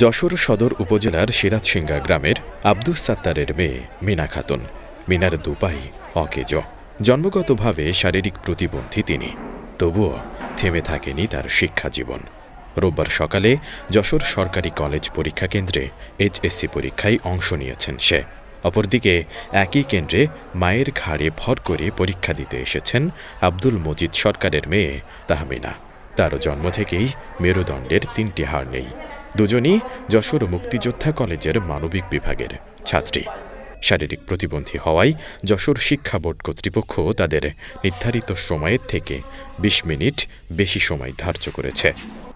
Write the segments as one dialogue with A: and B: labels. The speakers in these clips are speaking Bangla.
A: যশোর সদর উপজেলার সিরাজসিংগা গ্রামের আব্দুস সাত্তারের মেয়ে মিনা খাতুন মিনার দুপাই অকেজ জন্মগতভাবে শারীরিক প্রতিবন্ধী তিনি তবুও থেমে থাকেনি তার শিক্ষা জীবন রোববার সকালে যশোর সরকারি কলেজ পরীক্ষা কেন্দ্রে এইচএসসি পরীক্ষায় অংশ নিয়েছেন সে অপরদিকে একই কেন্দ্রে মায়ের ঘাড়ে ভর করে পরীক্ষা দিতে এসেছেন আব্দুল মজিদ সরকারের মেয়ে তাহমিনা তারও জন্ম থেকেই মেরুদণ্ডের তিনটি হাড় নেই দুজনই যশোর মুক্তিযোদ্ধা কলেজের মানবিক বিভাগের ছাত্রী শারীরিক প্রতিবন্ধী হওয়ায় যশোর শিক্ষা বোর্ড কর্তৃপক্ষ তাদের নির্ধারিত সময়ের থেকে ২০ মিনিট বেশি সময় ধার্য করেছে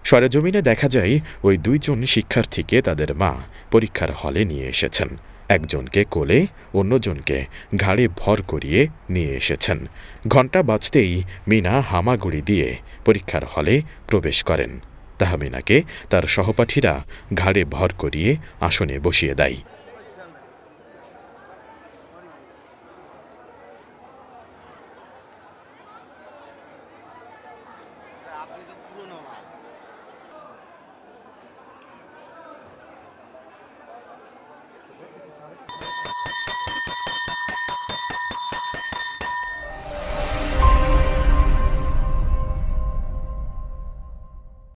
A: সরেজমিনে দেখা যায় ওই দুইজন শিক্ষার্থীকে তাদের মা পরীক্ষার হলে নিয়ে এসেছেন একজনকে কোলে অন্যজনকে ঘাড়ে ভর করিয়ে নিয়ে এসেছেন ঘণ্টা বাজতেই মিনা হামাগুড়ি দিয়ে পরীক্ষার হলে প্রবেশ করেন তাহমিনাকে তার সহপাঠীরা ঘাড়ে ভর করিয়ে আসনে বসিয়ে দেয়